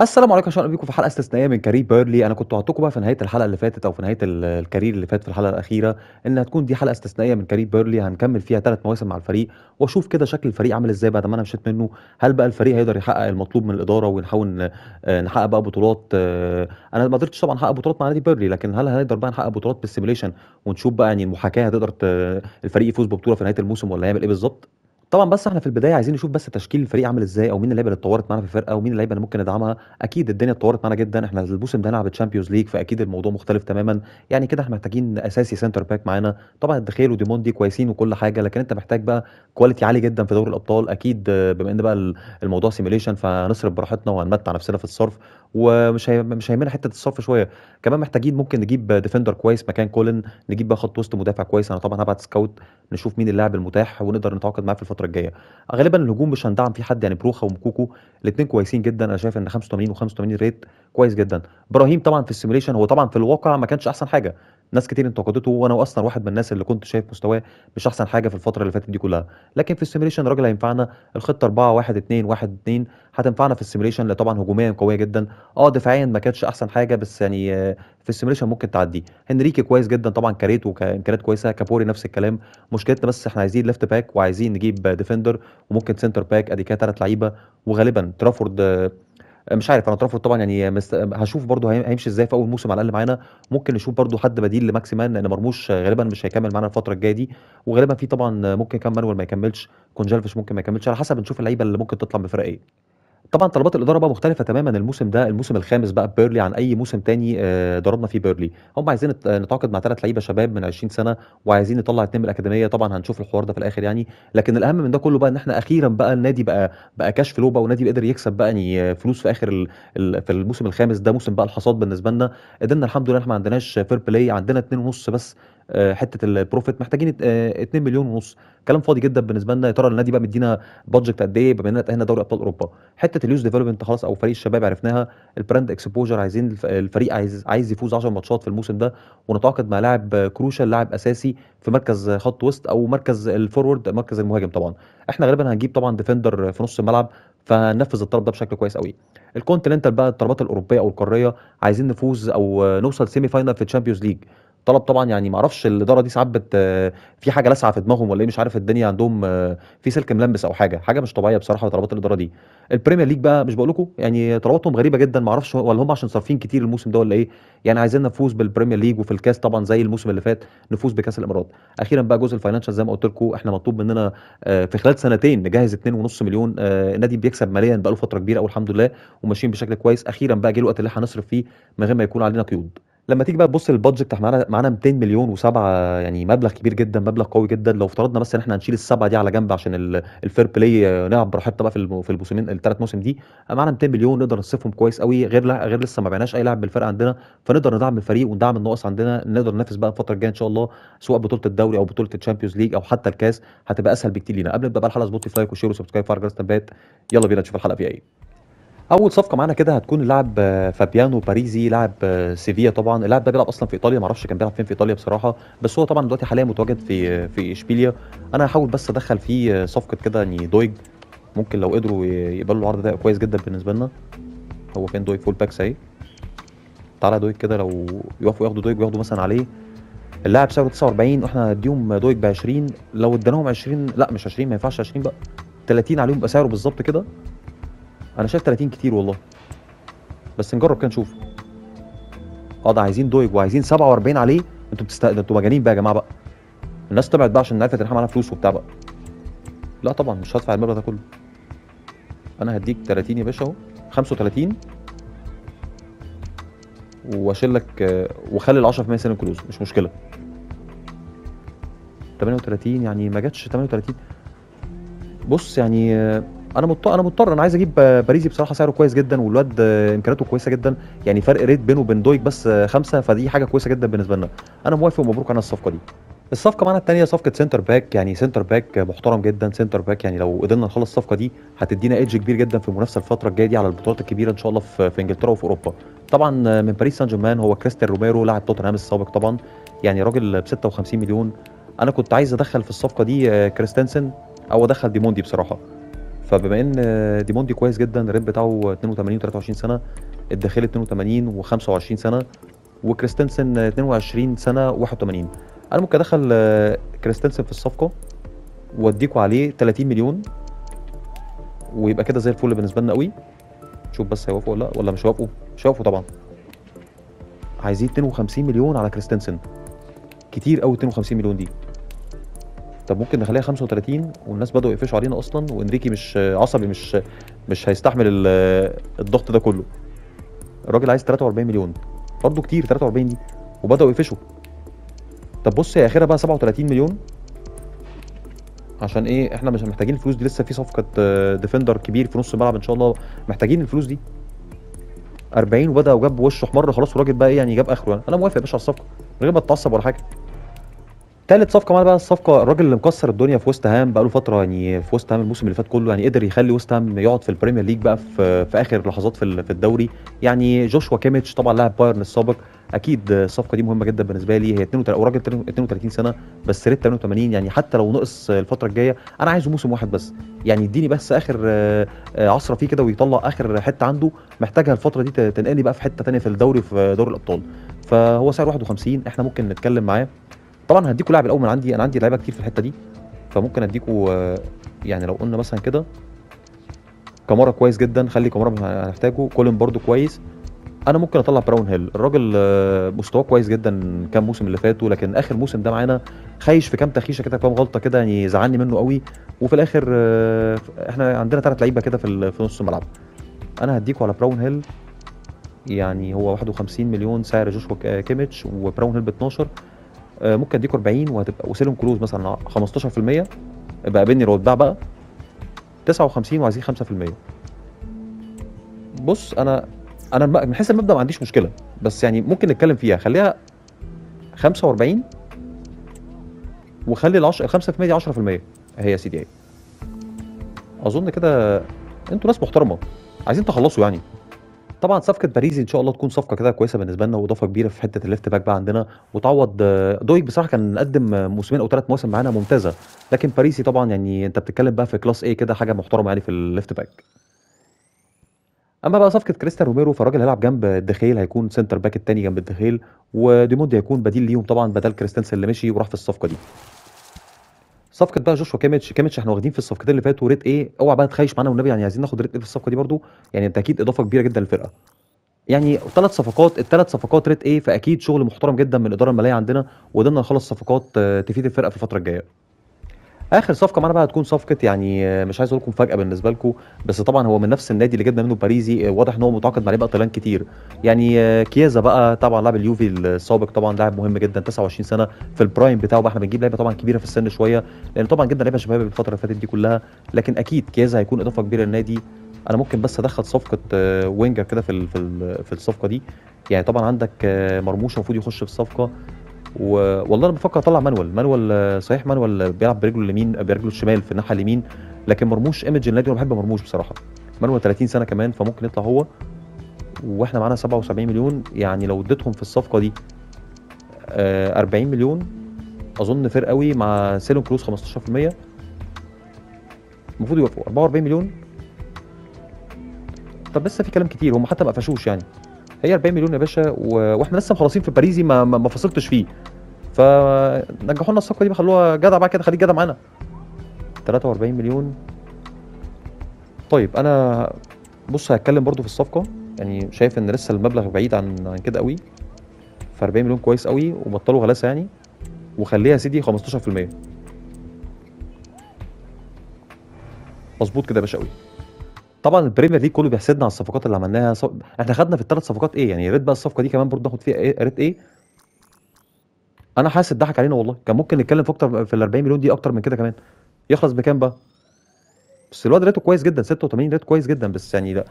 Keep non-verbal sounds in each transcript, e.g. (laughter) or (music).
السلام عليكم شكرا بيكم في حلقه استثنائيه من كارير بيرلي انا كنت وعدتكم بقى في نهايه الحلقه اللي فاتت او في نهايه الكارير اللي فات في الحلقه الاخيره ان هتكون دي حلقه استثنائيه من كارير بيرلي هنكمل فيها ثلاث مواسم مع الفريق واشوف كده شكل الفريق عامل ازاي بعد ما انا مشيت منه هل بقى الفريق هيقدر يحقق المطلوب من الاداره ونحاول آه، نحقق بقى بطولات آه، انا ما قدرتش طبعا احقق بطولات مع نادي بيرلي لكن هل هنقدر بقى نحقق بطولات بالسيميليشن ونشوف بقى يعني المحاكاه هتقدر الفريق يفوز ببطوله في نهايه الموسم ولا هيعمل ايه بالظبط طبعًا بس إحنا في البداية عايزين نشوف بس تشكيل الفريق عامل إزاي، أو مين اللعيبة اللي اتطوّرت معانا في الفرقة، ومين اللعيبة اللي ممكن ندعمها، أكيد الدنيا اتطوّرت معانا جدًا، إحنا الموسم ده هنلعب تشامبيونز ليج فأكيد الموضوع مختلف تمامًا، يعني كده إحنا محتاجين أساسي سنتر باك معانا، طبعًا الدخيل وديموندي كويسين وكل حاجة، لكن أنت محتاج بقى كواليتي عالي جدًا في دوري الأبطال، أكيد بما إن بقى الموضوع سيميليشن فهنصرف براحتنا وهنمتّع نفسنا في الصرف، ومش هي مش هيهمنا حتّة الصرف شوية، كمان محتاجين ممكن نجيب ديفندر كويس مكان كولن، نجيب بقى خط وسط مدافع كويس، أنا طبعًا هبعت سكاوت نشوف مين اللاعب المتاح ونقدر نتعاقد معاه في الفترة الفتره الجايه غالبا الهجوم مش هندعم فيه حد يعني بروخا ومكوكو الاثنين كويسين جدا انا شايف ان 85 و85 ريت كويس جدا ابراهيم طبعا في السيميليشن هو طبعا في الواقع ما كانش احسن حاجه ناس كتير انتقدته وانا اصلا واحد من الناس اللي كنت شايف مستواه مش احسن حاجه في الفتره اللي فاتت دي كلها لكن في السيميليشن الراجل هينفعنا الخطه 4 1 2 1 2 هتنفعنا في السيميليشن اللي طبعا هجوميا قويه جدا اه دفاعيا ما كانتش احسن حاجه بس يعني آه، في السيميليشن ممكن تعدي هنريكي كويس جدا طبعا كاريت وكامكانيات كويسه كابوري نفس الكلام مشكلتنا بس احنا عايزين ليفت باك وعايزين نجيب ديفندر وممكن سنتر باك ادي كده ثلاث لعيبه وغالبا ترافورد آه، مش عارف انا ترافورد طبعا يعني مست... هشوف برضه هيمشي ازاي في اول موسم على الاقل معانا ممكن نشوف برضه حد بديل لماكسيمان لان مرموش غالبا مش هيكمل معانا الفتره الجايه دي وغالبا في طبعا ممكن كان مانويل ما يكملش كونجالفيش ممكن ما يكملش على حسب نشوف اللعيبه اللي ممكن تطلع من الفرق ايه طبعًا طلبات الإدارة بقى مختلفة تمامًا الموسم ده، الموسم الخامس بقى بيرلي عن أي موسم تاني آه، ضربنا فيه بيرلي، هم عايزين نتعاقد مع ثلاث لعيبة شباب من 20 سنة، وعايزين نطلّع اثنين من الأكاديمية، طبعًا هنشوف الحوار ده في الآخر يعني، لكن الأهم من ده كلّه بقى إن إحنا أخيرًا بقى النادي بقى بقى كَشْف لُوبَة والنادي قدر يكسب بقى يعني آه، فلوس في آخر في الموسم الخامس، ده موسم بقى الحصاد بالنسبة لنا، قدرنا الحمد لله إحنا ما عندناش فير بلاي عندنا 2.5 بس آه، حته البروفيت محتاجين 2 آه، مليون ونص كلام فاضي جدا بالنسبه لنا يا ترى النادي بقى مدينا بادجت قد ايه بما اننا تاهلنا دوري ابطال اوروبا حته اليوز ديفلوبمنت خلاص او فريق الشباب عرفناها البراند اكسبوجر عايزين الفريق عايز عايز يفوز 10 ماتشات في الموسم ده ونتعاقد مع لاعب كروشال لاعب اساسي في مركز خط وسط او مركز الفورورد مركز المهاجم طبعا احنا غالبا هنجيب طبعا ديفندر في نص الملعب فننفذ الطلب ده بشكل كويس قوي الكونتيننتال بقى الطلبات الاوروبيه او القاريه عايزين نفوز او نوصل سيمي فاينال في تشامبيونز ليج طلب طبعا يعني معرفش الاداره دي ساعات في حاجه لاسعه في دماغهم ولا ايه مش عارف الدنيا عندهم آه، في سلك ملمس او حاجه حاجه مش طبيعيه بصراحه طلبات الاداره دي البريمير ليج بقى مش بقول لكم يعني طلباتهم غريبه جدا معرفش ولا هم عشان صارفين كتير الموسم ده ولا ايه يعني عايزين نفوز بالبريمير ليج وفي الكاس طبعا زي الموسم اللي فات نفوز بكاس الامارات اخيرا بقى جزء الفاينانشال زي ما قلت لكم احنا مطلوب مننا آه، في خلال سنتين نجهز 2.5 مليون آه، النادي بيكسب ماليا بقاله فتره كبيره والحمد لله وماشيين بشكل كويس اخيرا بقى جه الوقت اللي احنا هنصرف فيه من غير ما يكون علينا قيود لما تيجي بقى تبص للبادجت احنا معانا معانا 200 مليون و7 يعني مبلغ كبير جدا مبلغ قوي جدا لو افترضنا بس ان احنا هنشيل السبعه دي على جنب عشان الفير بلاي نلعب براحتنا بقى في في الموسمين الثلاث موسم دي معانا 200 مليون نقدر نصرفهم كويس قوي غير لا غير لسه ما بعناش اي لاعب بالفرقه عندنا فنقدر ندعم الفريق وندعم الناقص عندنا نقدر ننافس بقى الفتره الجايه ان شاء الله سواء بطوله الدوري او بطوله الشامبيونز ليج او حتى الكاس هتبقى اسهل بكتير لينا قبل ما نبدا بقى الحلقه لايك وشير وسبسكرايب فار جرس يلا بينا نشوف الحلقه فيها ايه اول صفقه معانا كده هتكون اللاعب فابيانو باريزي لاعب سيفيا طبعا اللاعب ده بيلعب اصلا في ايطاليا معرفش كان بيلعب فين في ايطاليا بصراحه بس هو طبعا دلوقتي حاليا متواجد في في اشبيليا انا هحاول بس ادخل فيه صفقه كده يعني دويج ممكن لو قدروا يقبلوا العرض ده كويس جدا بالنسبه لنا هو فين دويج فول باكس اهي تعالى دويج كده لو يوافقوا ياخدوا دويج وياخدوا مثلا عليه اللاعب سعره 49 واحنا هنديهم دويج ب 20 لو اديناهم 20 لا مش 20 ما ينفعش 20 بقى 30 عليهم يبقى سعره بالظبط كده انا شايف 30 كتير والله بس نجرب كده نشوف اه ده عايزين دويج وعايزين 47 عليه انتوا بتست انتوا مجانين بقى يا جماعه بقى الناس طلعت بقى عشان عرفت ان احنا معانا فلوس وبتاع بقى لا طبعا مش هدفع المبلغ ده كله انا هديك 30 يا باشا اهو 35 واشيل لك واخلي ال 10% سنه كلوز مش مشكله 38 يعني ما جاتش 38 بص يعني انا مضطر انا مضطر انا عايز اجيب باريزي بصراحه سعره كويس جدا والواد امكانياته كويسه جدا يعني فرق ريت بينه وبين دويك بس خمسه فدي حاجه كويسه جدا بالنسبه لنا انا موافق ومبروك على الصفقه دي الصفقه معانا الثانيه صفقه سنتر باك يعني سنتر باك محترم جدا سنتر باك يعني لو قدرنا نخلص الصفقه دي هتدينا ايدج كبير جدا في المنافسه الفتره الجايه دي على البطولات الكبيره ان شاء الله في, انجلترا وفي اوروبا طبعا من باريس سان جيرمان هو كريستيان روميرو لاعب توتنهام السابق طبعا يعني راجل ب 56 مليون انا كنت عايز ادخل في الصفقه دي كريستنسن او ادخل ديموندي بصراحه فبما ان ديموندي كويس جدا الريت بتاعه 82 و23 سنه الداخلي 82 و25 سنه وكريستنسن 22 سنه 81 انا ممكن ادخل كريستنسن في الصفقه واديكوا عليه 30 مليون ويبقى كده زي الفل بالنسبه لنا قوي شوف بس هيوافقوا ولا ولا مش هيوافقوا مش هيوافقوا طبعا عايزين 52 مليون على كريستنسن كتير قوي 52 مليون دي طب ممكن نخليها 35 والناس بداوا يقفشوا علينا اصلا وانريكي مش عصبي مش مش هيستحمل الضغط ده كله الراجل عايز 43 مليون برضه كتير 43 دي وبداوا يقفشوا طب بص يا اخرها بقى 37 مليون عشان ايه احنا مش محتاجين الفلوس دي لسه في صفقه ديفندر آه، كبير في نص الملعب ان شاء الله محتاجين الفلوس دي 40 وبدا وجاب وشه حمر خلاص الراجل بقى ايه يعني جاب اخره يعني. انا موافق يا باشا على الصفقه من غير ما اتعصب ولا حاجه تالت صفقه معانا بقى الصفقه الراجل اللي مكسر الدنيا في وست هام بقى له فتره يعني في وست هام الموسم اللي فات كله يعني قدر يخلي وست هام يقعد في البريمير ليج بقى في, في اخر لحظات في, في الدوري يعني جوشوا كيميتش طبعا لاعب بايرن السابق اكيد الصفقه دي مهمه جدا بالنسبه لي هي 32 راجل 32 سنه بس ريت 88 يعني حتى لو نقص الفتره الجايه انا عايزه موسم واحد بس يعني يديني بس اخر آه، عصره فيه كده ويطلع اخر حته عنده محتاجها الفتره دي تنقلني بقى في حته ثانيه في الدوري في دوري الابطال فهو سعر 51 احنا ممكن نتكلم معاه طبعا هديكوا لاعب الاول من عندي انا عندي لعيبه كتير في الحته دي فممكن اديكوا آه، يعني لو قلنا مثلا كده كامارا كويس جدا خلي كامارا هنحتاجه كولن برضو كويس انا ممكن اطلع براون هيل الراجل آه، مستواه كويس جدا كام موسم اللي فاتوا لكن اخر موسم ده معانا خايش في كام تخيشه كده كام غلطه كده يعني زعلني منه قوي وفي الاخر آه، احنا عندنا ثلاث لعيبه كده في نص الملعب انا هديكوا على براون هيل يعني هو 51 مليون سعر جوشوا كيميتش وبراون هيل ب 12 آه، ممكن اديك 40 وهتبقى وسيلهم كلوز مثلا 15% بقى بني لو اتباع بقى 59 وعايزين 5% بص انا انا من حيث المبدا ما عنديش مشكله بس يعني ممكن نتكلم فيها خليها 45 وخلي ال 5% دي 10% هي سي دي اي اظن كده انتوا ناس محترمه عايزين تخلصوا يعني طبعا صفقه باريزي ان شاء الله تكون صفقه كده كويسه بالنسبه لنا واضافه كبيره في حته الليفت باك بقى عندنا وتعوض آه، دويك بصراحه كان قدم موسمين او ثلاث مواسم معانا ممتازه لكن باريسي طبعا يعني انت بتتكلم بقى في كلاس اي كده حاجه محترمه يعني في الليفت باك اما بقى صفقه كريستيان روميرو فالراجل هيلعب جنب الدخيل هيكون سنتر باك الثاني جنب الدخيل وديموند هيكون بديل ليهم طبعا بدل كريستنس اللي مشي وراح في الصفقه دي صفقه بقى جوشوا كيميتش كيميتش احنا واخدين في الصفقتين اللي فاتوا ريت ايه اوعى بقى تخيش معانا والنبي يعني عايزين ناخد ريت ايه في الصفقه دي برضو يعني انت اكيد اضافه كبيره جدا للفرقه يعني ثلاث صفقات الثلاث صفقات ريت ايه فاكيد شغل محترم جدا من الاداره الماليه عندنا وقدرنا نخلص صفقات آه، تفيد الفرقه في الفتره الجايه اخر صفقه معانا بقى هتكون صفقه يعني آه، مش عايز اقول لكم فجاه بالنسبه لكم بس طبعا هو من نفس النادي اللي جبنا منه باريزي آه، واضح ان هو متعاقد مع لعيبه طيلان كتير يعني آه، كيازا بقى طبعا لاعب اليوفي السابق طبعا لاعب مهم جدا 29 سنه في البرايم بتاعه بقى احنا بنجيب لعيبه طبعا كبيره في السن شويه لان طبعا جبنا لعيبه شباب الفتره اللي فاتت دي كلها لكن اكيد كيازا هيكون اضافه كبيره للنادي انا ممكن بس ادخل صفقه وينجر كده في في الصفقه دي يعني طبعا عندك مرموش المفروض يخش في الصفقه و... والله انا بفكر اطلع مانوال مانوال آه، صحيح مانوال آه، بيلعب برجله اليمين آه، برجله الشمال في الناحيه اليمين لكن مرموش ايمج النادي انا بحب مرموش بصراحه مانوال 30 سنه كمان فممكن يطلع هو واحنا معانا 77 مليون يعني لو اديتهم في الصفقه دي 40 مليون اظن فير قوي مع سيلون كروز 15% المفروض يوافقوا 44 مليون طب لسه في كلام كتير هم حتى ما قفشوش يعني هي 40 مليون يا باشا و... واحنا لسه مخلصين في باريزي ما, ما فصلتش فيه فنجحوا لنا الصفقه دي خلوها جدع بقى كده خليك جدع معانا 43 مليون طيب انا بص هتكلم برضو في الصفقه يعني شايف ان لسه المبلغ بعيد عن عن كده قوي ف 40 مليون كويس قوي وبطلوا غلاسه يعني وخليها سيدي 15% مظبوط كده يا باشا قوي طبعا البريمير ليج كله بيحسدنا على الصفقات اللي عملناها صف... احنا خدنا في الثلاث صفقات ايه يعني يا ريت بقى الصفقه دي كمان برضه ناخد فيها ايه ريت ايه انا حاسس اتضحك علينا والله كان ممكن نتكلم في اكتر في ال 40 مليون دي اكتر من كده كمان يخلص بكام بقى بس الواد ريته كويس جدا 86 ريت كويس جدا بس يعني لا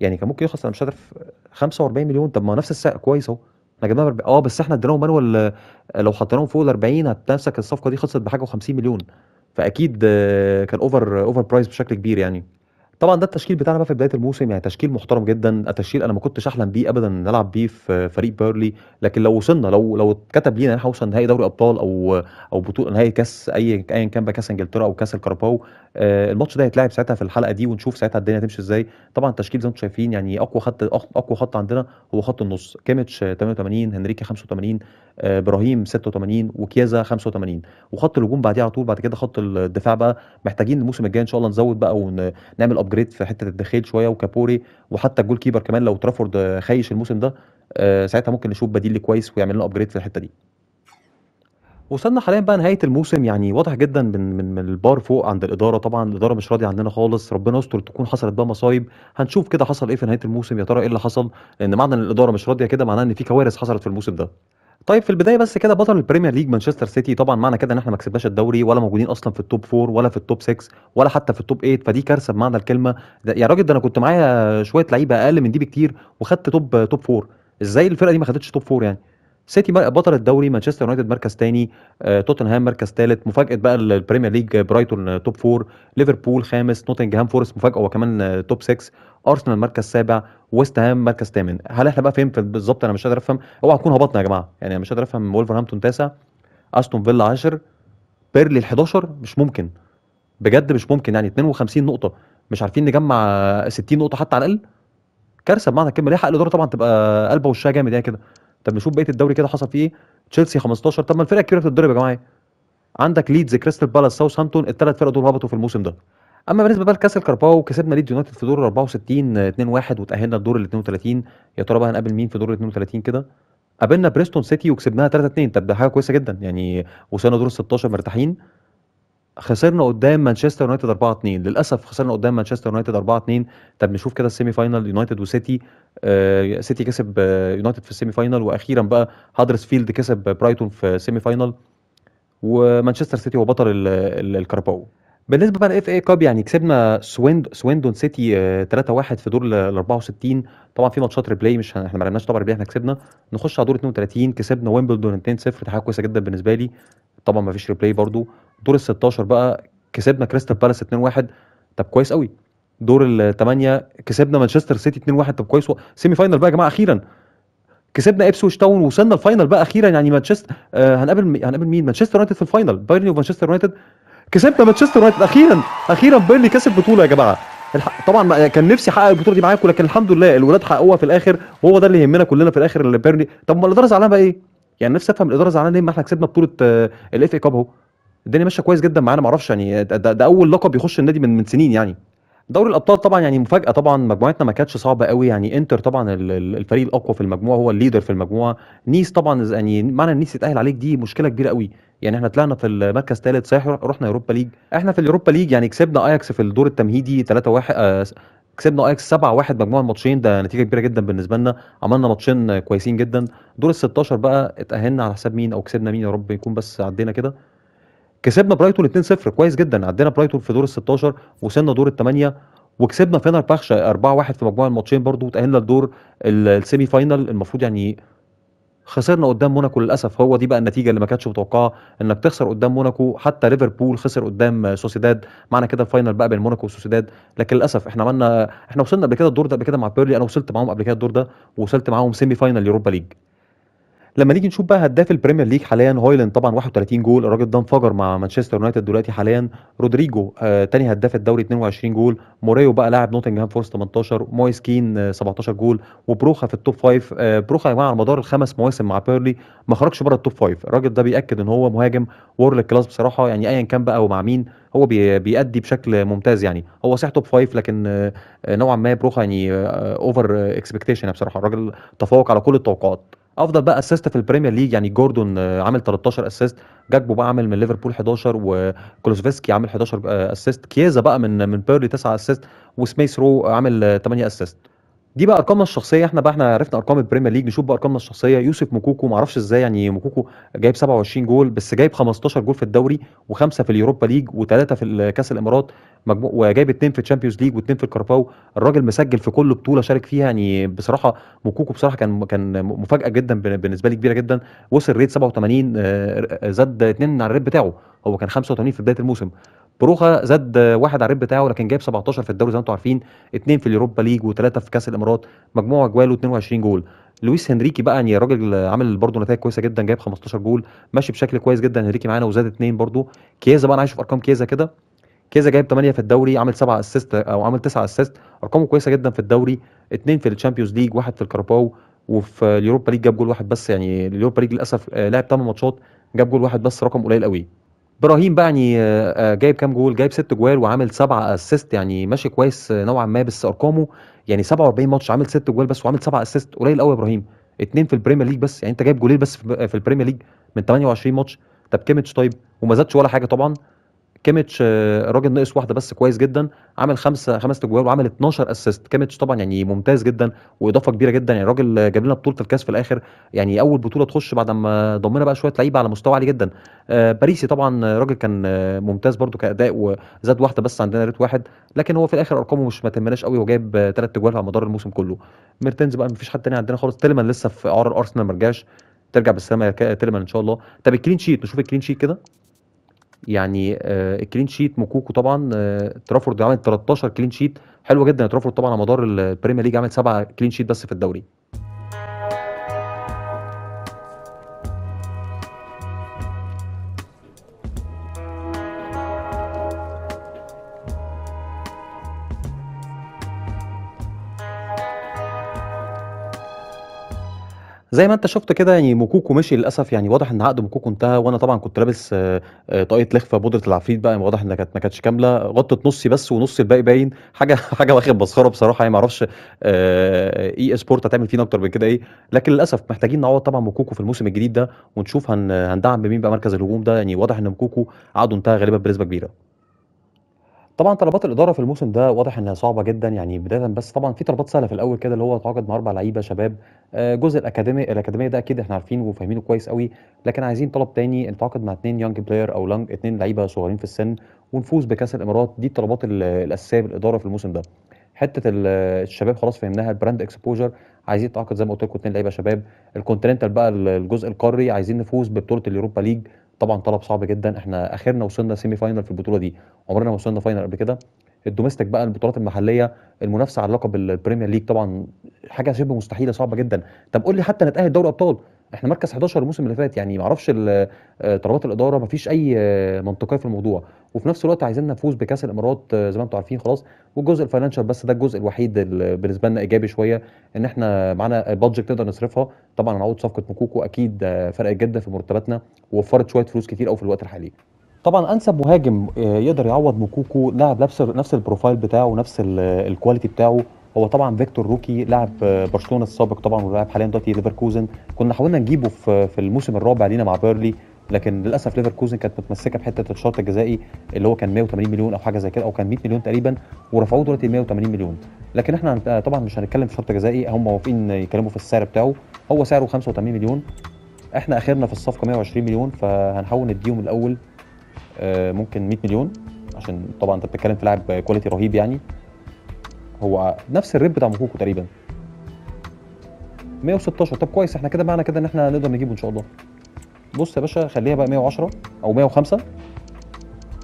يعني كان ممكن يخلص انا مش عارف 45 مليون طب ما نفس السعر كويس اهو احنا جبناها اه بس احنا اديناهم مانوال لو حطيناهم فوق ال 40 هتمسك الصفقه دي خلصت بحاجه و50 مليون فاكيد آه، كان اوفر اوفر برايس بشكل كبير يعني طبعا ده التشكيل بتاعنا بقى في بدايه الموسم يعني تشكيل محترم جدا التشكيل انا ما كنتش احلم بيه ابدا نلعب بيه في فريق بيرلي لكن لو وصلنا لو لو اتكتب لينا ان احنا وصلنا نهائي دوري ابطال او او بطوله نهائي كاس اي ايا كان بقى كاس انجلترا او كاس الكارباو آه الماتش ده هيتلعب ساعتها في الحلقه دي ونشوف ساعتها الدنيا هتمشي ازاي طبعا التشكيل زي ما انتم شايفين يعني اقوى خط اقوى خط عندنا هو خط النص كيميتش 88 هنريكي 85 ابراهيم 86 وكيازا 85 وخط الهجوم بعديه على طول بعد كده خط الدفاع بقى محتاجين الموسم الجاي ان شاء الله نزود بقى ونعمل ابجريد في حته الدخيل شويه وكابوري وحتى الجول كيبر كمان لو ترافورد خايش الموسم ده آه، ساعتها ممكن نشوف بديل كويس ويعمل لنا ابجريد في الحته دي وصلنا حاليا بقى نهايه الموسم يعني واضح جدا من من من البار فوق عند الاداره طبعا الاداره مش راضيه عننا خالص ربنا يستر تكون حصلت بقى مصايب هنشوف كده حصل ايه في نهايه الموسم يا ترى ايه اللي حصل لان معنى ان الاداره مش راضيه كده معناه ان في كوارث حصلت في الموسم ده طيب في البدايه بس كده بطل البريمير ليج مانشستر سيتي طبعا معنى كده ان احنا ما كسبناش الدوري ولا موجودين اصلا في التوب 4 ولا في التوب 6 ولا حتى في التوب 8 فدي كارثه بمعنى الكلمه ده يا راجل ده انا كنت معايا شويه لعيبه اقل من دي بكتير وخدت توب توب 4 ازاي الفرقه دي ما خدتش توب 4 يعني سيتي بطل الدوري مانشستر يونايتد مركز ثاني آه، توتنهام مركز ثالث مفاجاه بقى البريمير ليج آه، برايتون آه، توب فور ليفربول خامس نوتنجهام فورست مفاجاه وكمان توب 6 ارسنال مركز سابع ويست هام مركز ثامن هل احنا بقى فين بالظبط انا مش قادر افهم اوعى تكون هبطنا يا جماعه يعني انا مش قادر افهم وولفرهامبتون تاسع استون فيلا 10 بيرلي ال 11 مش ممكن بجد مش ممكن يعني 52 نقطه مش عارفين نجمع 60 نقطه حتى على الاقل كارثه بمعنى الكلمه ليه حق الاداره طبعا تبقى قلبه وشها جامد يعني كده طب نشوف بقيه الدوري كده حصل فيه ايه تشيلسي 15 طب ما الفرق الكبيره بتتضرب يا جماعه إيه؟ عندك ليدز كريستال بالاس ساوثهامبتون الثلاث فرق دول هبطوا في الموسم ده اما بالنسبه بقى لكاس الكرباو كسبنا ليد يونايتد في دور 64 2 1 وتاهلنا لدور ال 32 يا ترى بقى هنقابل مين في دور ال 32 كده قابلنا بريستون سيتي وكسبناها 3 2 طب ده حاجه كويسه جدا يعني وصلنا دور ال 16 مرتاحين خسرنا قدام مانشستر يونايتد 4 2 للاسف خسرنا قدام مانشستر يونايتد 4 2 طب نشوف كده السيمي فاينل يونايتد وسيتي آه سيتي كسب آه يونايتد في السيمي فاينل واخيرا بقى هادرسفيلد كسب برايتون في السيمي فاينل ومانشستر سيتي هو بطل الكارباو بالنسبه بقى للاف اي كاب يعني كسبنا سويند سويندون سيتي 3 آه، 1 في دور ال 64 طبعا في ماتشات ريبلاي مش احنا ما لعبناش طبعا ريبلاي احنا كسبنا نخش على دور 32 كسبنا ويمبلدون 2 0 حاجه كويسه جدا بالنسبه لي طبعا ما فيش ريبلاي برضو دور ال 16 بقى كسبنا كريستال بالاس 2-1 طب كويس قوي دور ال 8 كسبنا مانشستر سيتي 2-1 طب كويس و... سيمي فاينل بقى يا جماعه اخيرا كسبنا ابسويتش تاون وصلنا الفاينل بقى اخيرا يعني مانشستر آه هنقابل هنقابل مين مانشستر يونايتد في الفاينل بايرن ومانشستر يونايتد كسبنا مانشستر يونايتد اخيرا اخيرا بيرلي كسب بطوله يا جماعه الح... طبعا كان نفسي احقق البطوله دي معاكم لكن الحمد لله الولاد حققوها في الاخر وهو ده اللي يهمنا كلنا في الاخر اللي بيرلي طب ما الاداره زعلانه بقى ايه يعني نفسي افهم الاداره زعلانه ليه ما احنا كسبنا بطوله الاف اي كاب اهو الدنيا ماشيه كويس جدا معانا معرفش يعني ده, ده, اول لقب يخش النادي من من سنين يعني دوري الابطال طبعا يعني مفاجاه طبعا مجموعتنا ما كانتش صعبه قوي يعني انتر طبعا الفريق الاقوى في المجموعه هو الليدر في المجموعه نيس طبعا يعني معنى نيس يتاهل عليك دي مشكله كبيره قوي يعني احنا طلعنا في المركز الثالث صحيح رحنا يوروبا ليج احنا في اليوروبا ليج يعني كسبنا اياكس في الدور التمهيدي 3 1 كسبنا اياكس 7 1 مجموع الماتشين ده نتيجه كبيره جدا بالنسبه لنا عملنا ماتشين كويسين جدا دور ال 16 بقى اتاهلنا على حساب مين او كسبنا مين يا رب يكون بس عدينا كده كسبنا برايتون 2 0 كويس جدا عدينا برايتون في دور ال 16 وصلنا دور الثمانيه وكسبنا فينر باخشا 4 1 في مجموع الماتشين برضو وتاهلنا لدور السيمي فاينل المفروض يعني خسرنا قدام موناكو للاسف هو دي بقى النتيجه اللي ما كانتش متوقعه انك تخسر قدام موناكو حتى ليفربول خسر قدام سوسيداد معنى كده الفاينل بقى بين موناكو وسوسيداد لكن للاسف احنا عملنا احنا وصلنا قبل كده الدور ده قبل كده مع بيرلي انا وصلت معاهم قبل كده الدور ده ووصلت معاهم سيمي فاينل يوروبا ليج لما نيجي نشوف بقى هداف البريمير ليج حاليا هويلاند طبعا 31 جول الراجل ده انفجر مع مانشستر يونايتد دلوقتي حاليا رودريجو آه تاني هداف الدوري 22 جول موريو بقى لاعب نوتنجهام فورست 18 مويس كين آه 17 جول وبروخا في التوب 5 آه بروخا يا جماعه على مدار الخمس مواسم مع بيرلي ما خرجش بره التوب 5 الراجل ده بياكد ان هو مهاجم وورلد كلاس بصراحه يعني ايا كان بقى ومع مين هو بيأدي بشكل ممتاز يعني هو صحيح توب فايف لكن آه، نوعا ما بروخا يعني اوفر آه، اكسبكتيشن بصراحه الراجل تفوق على كل التوقعات افضل بقى اسيست في البريمير ليج يعني جوردون آه، عامل 13 اسيست جاكبو بقى عامل من ليفربول 11 وكولوسفسكي عامل 11 اسيست آه، كيازا بقى من من بيرلي 9 اسيست وسميث رو عامل 8 اسيست دي بقى ارقامنا الشخصيه احنا بقى احنا عرفنا ارقام البريمير ليج نشوف بقى ارقامنا الشخصيه يوسف موكوكو ما اعرفش ازاي يعني موكوكو جايب 27 جول بس جايب 15 جول في الدوري وخمسه في اليوروبا ليج وثلاثه في كاس الامارات وجايب اثنين في الشامبيونز ليج واثنين في الكارباو الراجل مسجل في كل بطوله شارك فيها يعني بصراحه موكوكو بصراحه كان كان مفاجاه جدا بالنسبه لي كبيره جدا وصل ريت 87 آه، آه، زاد اثنين على الريت بتاعه هو كان 85 في بدايه الموسم بروخا زاد واحد على الريت بتاعه لكن جايب 17 في الدوري زي ما انتم عارفين اثنين في اليوروبا ليج وثلاثه في كاس الامارات مجموع اجواله 22 جول لويس هنريكي بقى يعني راجل عامل برضه نتائج كويسه جدا جايب 15 جول ماشي بشكل كويس جدا هنريكي معانا وزاد اثنين برضه كيازا بقى انا عايش في ارقام كيازا كده كيزا جايب 8 في الدوري عامل 7 اسيست او عامل 9 اسيست ارقامه كويسه جدا في الدوري اثنين في الشامبيونز ليج واحد في الكاراباو وفي اليوروبا ليج جاب جول واحد بس يعني اليوروبا ليج للاسف آه، لعب 8 ماتشات جاب جول واحد بس رقم قليل قوي ابراهيم بقى يعني آه، آه، جايب كام جول جايب ست جوال وعامل سبعة اسيست يعني ماشي كويس آه، نوعا ما بس ارقامه يعني 47 ماتش عامل ست جوال بس وعامل سبعة اسيست قليل قوي يا ابراهيم اتنين في البريمير ليج بس يعني انت جايب جولين بس في البريمير ليج من 28 ماتش طب كيميتش طيب وما زادش ولا حاجه طبعا كيميتش آه، راجل ناقص واحده بس كويس جدا عمل خمسه خمس تجوال وعمل 12 اسيست كيميتش طبعا يعني ممتاز جدا واضافه كبيره جدا يعني راجل جاب لنا بطوله الكاس في الاخر يعني اول بطوله تخش بعد ما ضمنا بقى شويه لعيبه على مستوى عالي جدا آه، باريسي طبعا آه، راجل كان ممتاز برده كاداء وزاد واحده بس عندنا ريت واحد لكن هو في الاخر ارقامه مش ما تهمناش قوي هو جايب ثلاث تجوال على مدار الموسم كله ميرتنز بقى مفيش حد تاني عندنا خالص تيلمان لسه في اعار الارسنال ما رجعش ترجع بالسلامه يا تيلمان ان شاء الله طب الكلين شيت نشوف الكلين شيت كده يعني الكلين شيت موكوكو طبعا آه، ترافورد عمل 13 كلين شيت حلوه جدا ترافورد طبعا على مدار البريمير ليج عمل سبعه كلين شيت بس في الدوري زي ما انت شفت كده يعني موكوكو مشي للاسف يعني واضح ان عقد موكوكو انتهى وانا طبعا كنت لابس آه، آه، طاقيه لخفه بودره العفريت بقى يعني واضح انها كانت ما كانتش كامله غطت نصي بس ونص الباقي باين حاجه (laughs) حاجه واخد مسخره بصراحه يعني ما اعرفش آه، اي سبورت هتعمل فينا اكتر من كده ايه لكن للاسف محتاجين نعوض طبعا موكوكو في الموسم الجديد ده ونشوف هندعم بمين بقى مركز الهجوم ده يعني واضح ان موكوكو عقده انتهى غالبا بنسبه كبيره طبعًا طلبات الإدارة في الموسم ده واضح إنها صعبة جدًا، يعني بدايةً بس طبعًا في طلبات سهلة في الأول كده اللي هو تعاقد مع اربع لعيبة شباب، آه، جزء الأكاديمي الأكاديمية ده أكيد إحنا عارفينه وفاهمينه كويس قوي لكن عايزين طلب تاني نتعاقد مع اثنين يونج بلاير أو لانج اثنين لعيبة صغيرين في السن ونفوز بكأس الإمارات، دي الطلبات الأساسية بالإدارة في الموسم ده. حتة الشباب خلاص فهمناها البراند اكسبوجر عايزين نتعاقد زي ما قلت لكم اثنين لعيبة شباب، الكونتيننتال بقى الجزء القاري عايزين نفوز ببطولة اليوروبا ليج. طبعا طلب صعب جدا احنا اخرنا وصلنا سيمي فاينل في البطوله دي عمرنا ما وصلنا فاينل قبل كده الدوميستيك بقى البطولات المحليه المنافسه على لقب البريمير ليج طبعا حاجه شبه مستحيله صعبه جدا طب قول لي حتى نتاهل دوري ابطال احنا مركز 11 الموسم اللي فات يعني معرفش آه، طلبات الاداره مفيش اي منطقيه في الموضوع وفي نفس الوقت عايزين نفوز بكاس الامارات آه، زي ما انتم عارفين خلاص والجزء الفاينانشال بس ده الجزء الوحيد اللي بالنسبه لنا ايجابي شويه ان احنا معانا بادجت نقدر نصرفها طبعا هنعوض صفقه موكوكو اكيد آه، فرقت جدا في مرتباتنا ووفرت شويه فلوس كتير قوي في الوقت الحالي طبعا انسب مهاجم يقدر يعوض موكوكو لاعب نفس نفس البروفايل بتاعه نفس الكواليتي بتاعه هو طبعا فيكتور روكي لاعب آه، برشلونه السابق طبعا ولاعب حاليا دلوقتي ليفركوزن كنا حاولنا نجيبه في في الموسم الرابع لينا مع بيرلي لكن للاسف ليفركوزن كانت متمسكه بحته الشرط الجزائي اللي هو كان 180 مليون او حاجه زي كده او كان 100 مليون تقريبا ورفعوه دلوقتي 180 مليون لكن احنا آه، طبعا مش هنتكلم في شرط جزائي هم موافقين يتكلموا في السعر بتاعه هو سعره 85 مليون احنا اخرنا في الصفقه 120 مليون فهنحاول نديهم الاول آه، ممكن 100 مليون عشان طبعا انت بتتكلم في لاعب كواليتي رهيب يعني هو نفس الريب بتاع موكوكو تقريبا 116 طب كويس احنا كده معنى كده ان احنا نقدر نجيبه ان شاء الله بص يا باشا خليها بقى 110 او 105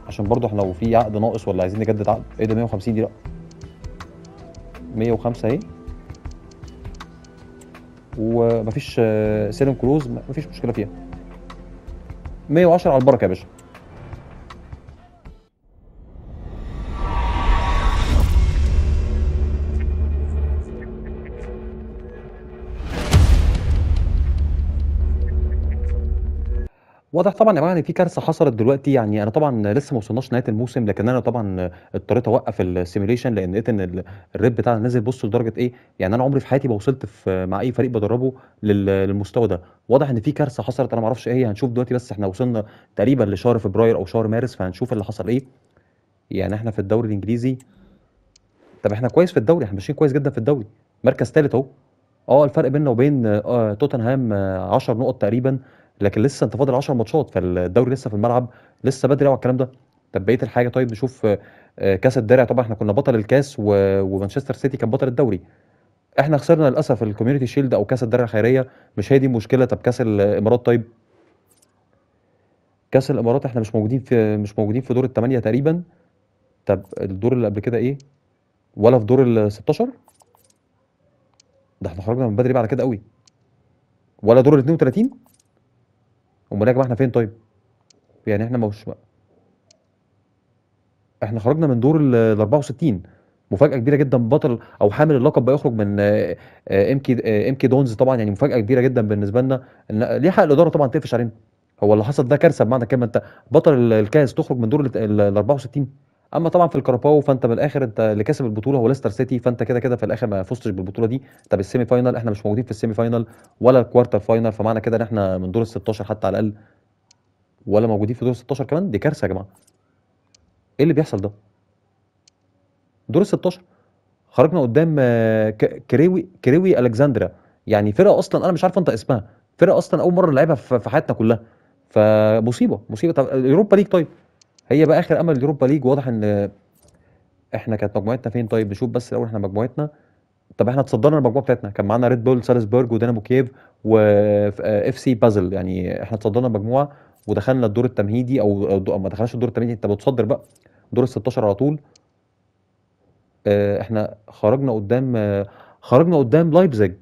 عشان برضه احنا لو في عقد ناقص ولا عايزين نجدد عقد ايه ده 150 دي لا 105 اهي ومفيش سيلم كروز مفيش مشكله فيها 110 على البركه يا باشا واضح طبعا يا جماعه ان في كارثه حصلت دلوقتي يعني انا طبعا لسه ما وصلناش نهايه الموسم لكن انا طبعا اضطريت اوقف السيميوليشن لان لقيت ان الريب بتاعنا نزل بص لدرجه ايه يعني انا عمري في حياتي ما وصلت في مع اي فريق بدربه للمستوى ده واضح ان في كارثه حصلت انا ما اعرفش ايه هي هنشوف دلوقتي بس احنا وصلنا تقريبا لشهر فبراير او شهر مارس فهنشوف اللي حصل ايه يعني احنا في الدوري الانجليزي طب احنا كويس في الدوري احنا ماشيين كويس جدا في الدوري مركز ثالث اهو اه الفرق بيننا وبين آه توتنهام 10 آه نقط تقريبا لكن لسه انت فاضل 10 ماتشات فالدوري لسه في الملعب لسه بدري قوي على الكلام ده طب بقيه الحاجه طيب نشوف آه، آه، كاس الدرع طبعا احنا كنا بطل الكاس ومانشستر سيتي كان بطل الدوري احنا خسرنا للاسف الكوميونتي شيلد او كاس الدرع الخيريه مش هي دي المشكله طب كاس الامارات طيب كاس الامارات احنا مش موجودين في مش موجودين في دور الثمانيه تقريبا طب الدور اللي قبل كده ايه ولا في دور ال 16 ده احنا خرجنا من بدري بعد كده قوي ولا دور ال 32 امال يا جماعه احنا فين طيب يعني احنا مش احنا خرجنا من دور ال 64 مفاجاه كبيره جدا بطل او حامل اللقب بيخرج من آه، آه، ام كي آه، ام كي دونز طبعا يعني مفاجاه كبيره جدا بالنسبه لنا ان ليه حق الاداره طبعا تقفش علينا هو اللي حصل ده كارثه بمعنى كلمه انت بطل الكاس تخرج من دور ال 64 اما طبعا في الكاراباو فانت من الاخر انت اللي كسب البطوله هو ليستر سيتي فانت كده كده في الاخر ما فزتش بالبطوله دي انت بالسيمي فاينل احنا مش موجودين في السيمي فاينل ولا الكوارتر فاينل فمعنى كده ان احنا من دور ال 16 حتى على الاقل ولا موجودين في دور ال 16 كمان دي كارثه يا جماعه ايه اللي بيحصل ده دور ال 16 خرجنا قدام آه، كريوي كريوي الكساندرا يعني فرقه اصلا انا مش عارف انت اسمها فرقه اصلا اول مره نلعبها في حياتنا كلها فمصيبه مصيبه طب اليوروبا ليج طيب هي بقى اخر امل اليوروبا ليج واضح ان احنا كانت مجموعتنا فين طيب نشوف بس الاول احنا مجموعتنا طب احنا تصدرنا المجموعه بتاعتنا كان معانا ريد بول سالزبورج ودينامو كييف واف سي بازل يعني احنا تصدرنا المجموعه ودخلنا الدور التمهيدي او, أو ما دخلناش الدور التمهيدي انت بتصدر بقى دور ال 16 على طول آه، احنا خرجنا قدام آه، خرجنا قدام لايبزيج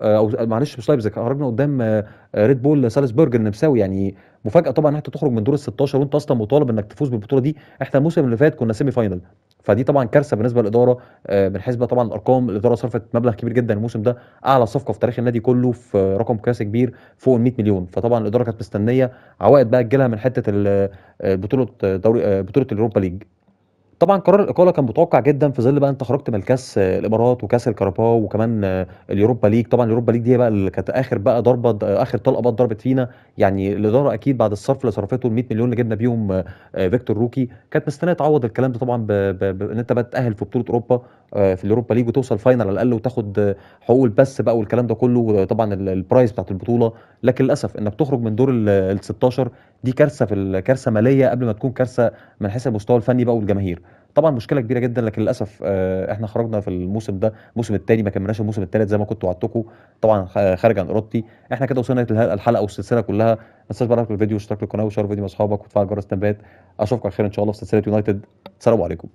آه، او معلش مش لايبزيج خرجنا قدام ريد بول سالزبورج النمساوي يعني مفاجاه طبعا ان انت تخرج من دور ال 16 وانت اصلا مطالب انك تفوز بالبطوله دي احنا الموسم اللي فات كنا سيمي فاينل فدي طبعا كارثه بالنسبه للاداره آه، من حسبه طبعا الارقام الاداره صرفت مبلغ كبير جدا الموسم ده اعلى صفقه في تاريخ النادي كله في رقم قياسي كبير فوق ال 100 مليون فطبعا الاداره كانت مستنيه عوائد بقى تجيلها من حته البطوله آه، دوري آه، بطوله اليوروبا ليج طبعا قرار الاقاله كان متوقع جدا في ظل بقى انت خرجت من الكاس الامارات وكاس الكاراباو وكمان اليوروبا ليج طبعا اليوروبا ليج دي بقى اللي كانت اخر بقى ضربه اخر طلقه بقى ضربت فينا يعني الاداره اكيد بعد الصرف اللي صرفته ال 100 مليون اللي جبنا بيهم آه، فيكتور روكي كانت مستنيه تعوض الكلام ده طبعا ان انت بقى تتاهل في بطوله اوروبا آه، في اليوروبا ليج وتوصل فاينل على الاقل وتاخد آه، حقوق البث بقى والكلام ده كله وطبعا البرايز بتاعت البطوله لكن للاسف انك تخرج من دور ال 16 دي كارثه في الكارثه ماليه قبل ما تكون كارثه من حيث المستوى الفني بقى والجماهير طبعا مشكله كبيره جدا لكن للاسف آه، احنا خرجنا في الموسم ده الموسم الثاني ما كملناش الموسم الثالث زي ما كنت وعدتكم طبعا خارج عن ارادتي احنا كده وصلنا الحلقه والسلسله كلها ما تنساش بقى الفيديو واشترك في القناه وشارك الفيديو مع اصحابك وتفعل جرس التنبيهات اشوفكم على خير ان شاء الله في سلسله يونايتد سلام عليكم